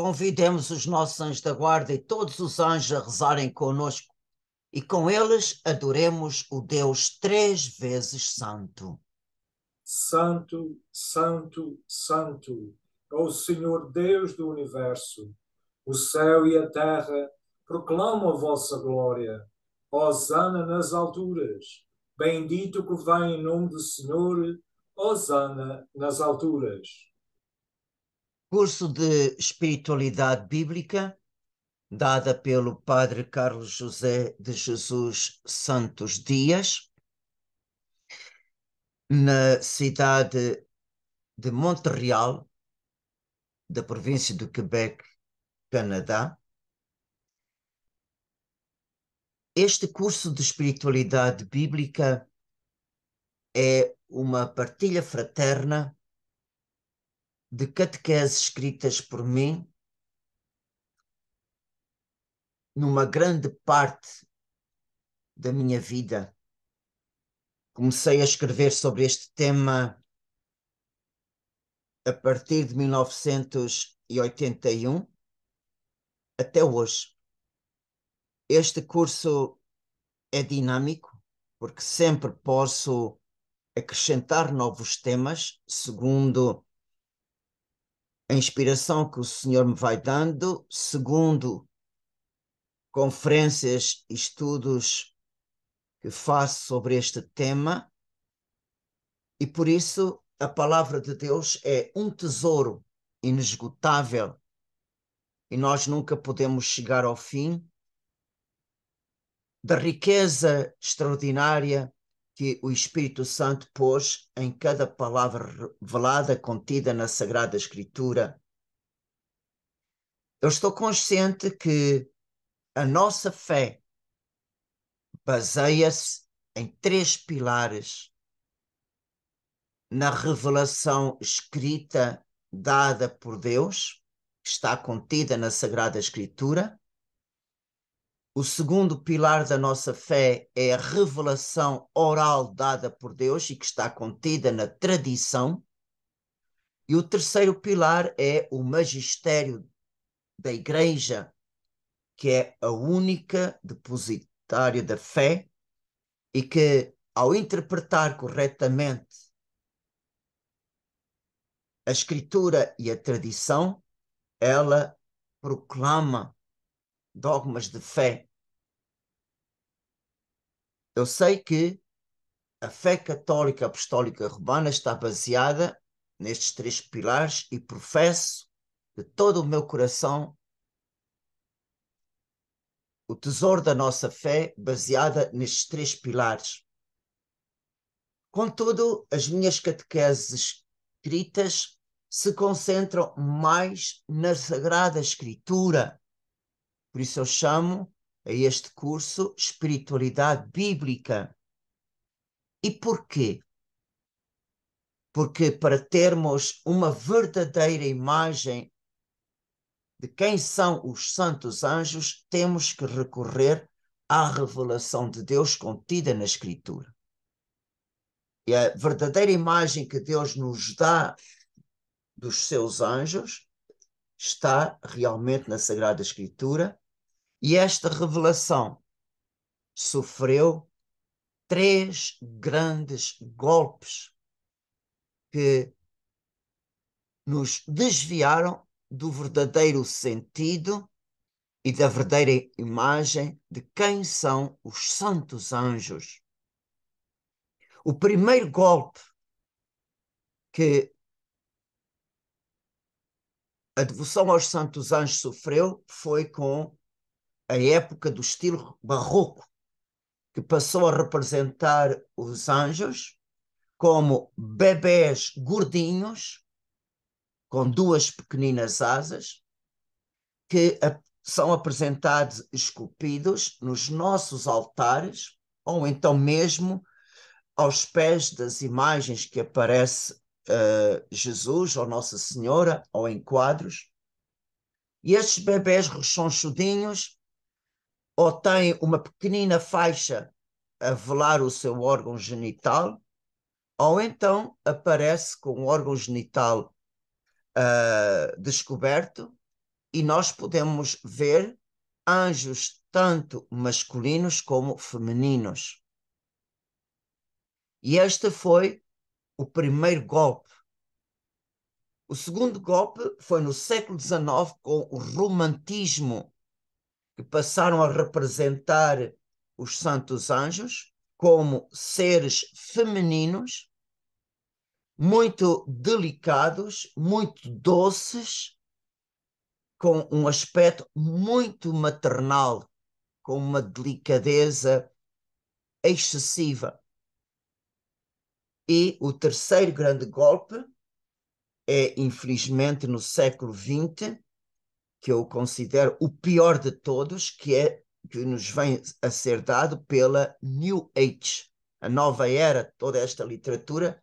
Convidemos os nossos anjos da guarda e todos os anjos a rezarem conosco e com eles adoremos o Deus três vezes santo. Santo, santo, santo ó é Senhor Deus do universo. O céu e a terra proclamam a vossa glória. Hosana nas alturas. Bendito que vem em nome do Senhor. Hosana nas alturas curso de espiritualidade bíblica dada pelo padre Carlos José de Jesus Santos Dias na cidade de Montreal, da província do Quebec, Canadá. Este curso de espiritualidade bíblica é uma partilha fraterna de catequeses escritas por mim, numa grande parte da minha vida. Comecei a escrever sobre este tema a partir de 1981 até hoje. Este curso é dinâmico, porque sempre posso acrescentar novos temas segundo a inspiração que o Senhor me vai dando, segundo conferências e estudos que faço sobre este tema, e por isso a palavra de Deus é um tesouro inesgotável e nós nunca podemos chegar ao fim da riqueza extraordinária que o Espírito Santo pôs em cada palavra revelada contida na Sagrada Escritura. Eu estou consciente que a nossa fé baseia-se em três pilares: na revelação escrita dada por Deus, que está contida na Sagrada Escritura, o segundo pilar da nossa fé é a revelação oral dada por Deus e que está contida na tradição. E o terceiro pilar é o magistério da Igreja, que é a única depositária da fé e que, ao interpretar corretamente a Escritura e a tradição, ela proclama dogmas de fé eu sei que a fé católica apostólica romana está baseada nestes três pilares e professo de todo o meu coração o tesouro da nossa fé baseada nestes três pilares. Contudo, as minhas catequeses escritas se concentram mais na Sagrada Escritura. Por isso eu chamo a este curso Espiritualidade Bíblica. E porquê? Porque para termos uma verdadeira imagem de quem são os santos anjos, temos que recorrer à revelação de Deus contida na Escritura. E a verdadeira imagem que Deus nos dá dos seus anjos está realmente na Sagrada Escritura e esta revelação sofreu três grandes golpes que nos desviaram do verdadeiro sentido e da verdadeira imagem de quem são os santos anjos. O primeiro golpe que a devoção aos santos anjos sofreu foi com a época do estilo barroco, que passou a representar os anjos como bebés gordinhos, com duas pequeninas asas, que a, são apresentados esculpidos nos nossos altares, ou então mesmo aos pés das imagens que aparece uh, Jesus ou Nossa Senhora, ou em quadros. E estes bebés rechonchudinhos ou tem uma pequenina faixa a velar o seu órgão genital, ou então aparece com o órgão genital uh, descoberto e nós podemos ver anjos tanto masculinos como femininos. E este foi o primeiro golpe. O segundo golpe foi no século XIX com o romantismo que passaram a representar os santos anjos como seres femininos, muito delicados, muito doces, com um aspecto muito maternal, com uma delicadeza excessiva. E o terceiro grande golpe é, infelizmente, no século XX, que eu considero o pior de todos, que é que nos vem a ser dado pela New Age, a nova era, toda esta literatura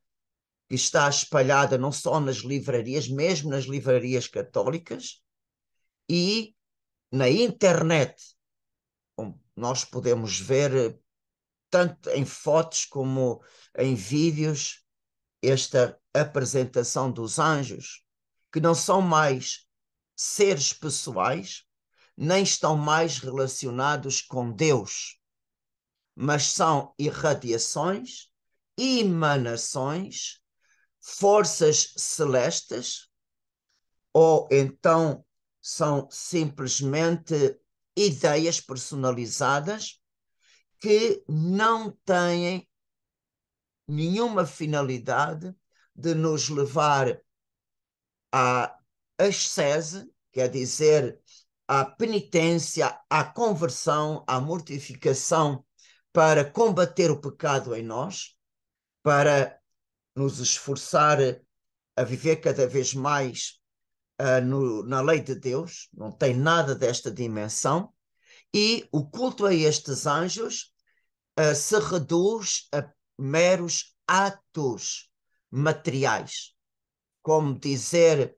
que está espalhada não só nas livrarias, mesmo nas livrarias católicas e na internet. Nós podemos ver eh, tanto em fotos como em vídeos esta apresentação dos anjos, que não são mais seres pessoais, nem estão mais relacionados com Deus, mas são irradiações, emanações, forças celestes, ou então são simplesmente ideias personalizadas que não têm nenhuma finalidade de nos levar a ascese, quer dizer, à penitência, à conversão, à mortificação para combater o pecado em nós, para nos esforçar a viver cada vez mais uh, no, na lei de Deus, não tem nada desta dimensão, e o culto a estes anjos uh, se reduz a meros atos materiais, como dizer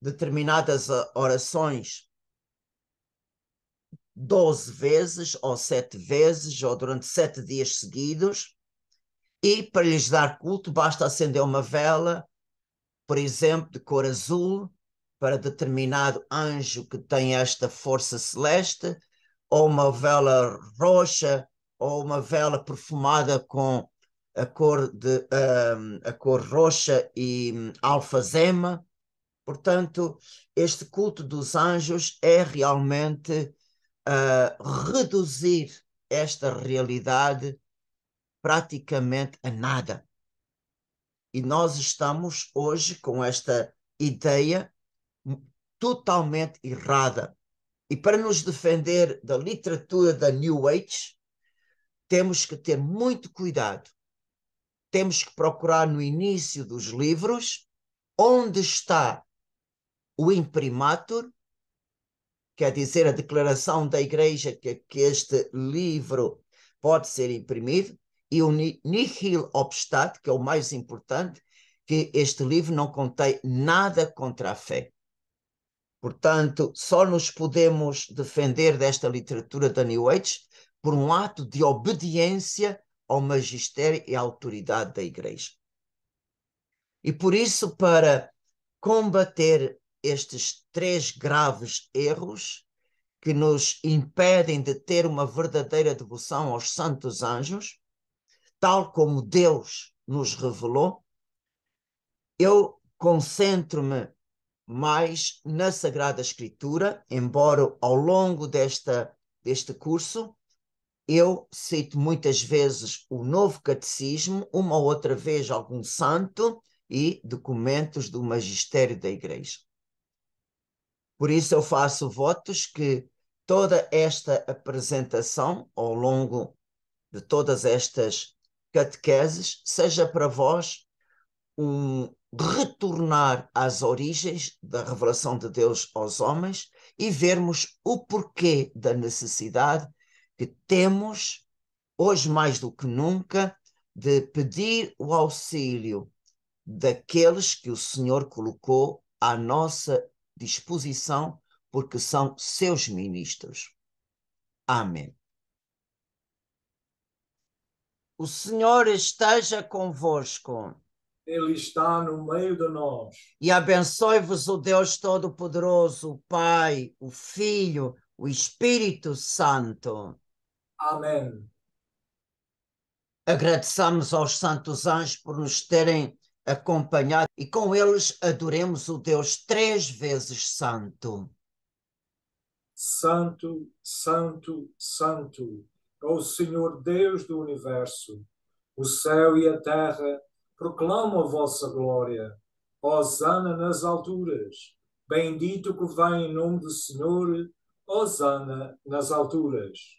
determinadas ah, orações doze vezes ou sete vezes ou durante sete dias seguidos e para lhes dar culto basta acender uma vela, por exemplo, de cor azul para determinado anjo que tem esta força celeste ou uma vela roxa ou uma vela perfumada com a cor de um, ah, a cor roxa e um, alfazema Portanto, este culto dos anjos é realmente uh, reduzir esta realidade praticamente a nada. E nós estamos hoje com esta ideia totalmente errada. E para nos defender da literatura da New Age, temos que ter muito cuidado. Temos que procurar no início dos livros onde está o imprimatur, quer dizer, a declaração da Igreja que, que este livro pode ser imprimido, e o nihil obstat, que é o mais importante, que este livro não contém nada contra a fé. Portanto, só nos podemos defender desta literatura da New Age por um ato de obediência ao magistério e à autoridade da Igreja. E por isso, para combater estes três graves erros que nos impedem de ter uma verdadeira devoção aos santos anjos, tal como Deus nos revelou, eu concentro-me mais na Sagrada Escritura, embora ao longo desta, deste curso eu cito muitas vezes o Novo Catecismo, uma ou outra vez algum santo e documentos do magistério da Igreja. Por isso eu faço votos que toda esta apresentação, ao longo de todas estas catequeses, seja para vós um retornar às origens da revelação de Deus aos homens e vermos o porquê da necessidade que temos, hoje mais do que nunca, de pedir o auxílio daqueles que o Senhor colocou à nossa disposição, porque são seus ministros. Amém. O Senhor esteja convosco. Ele está no meio de nós. E abençoe-vos o Deus Todo-Poderoso, o Pai, o Filho, o Espírito Santo. Amém. Agradecemos aos santos anjos por nos terem acompanhar e com eles adoremos o Deus três vezes santo. Santo, santo, santo ó o Senhor Deus do universo. O céu e a terra proclamam a vossa glória. Hosana nas alturas. Bendito que vem em nome do Senhor. Hosana nas alturas.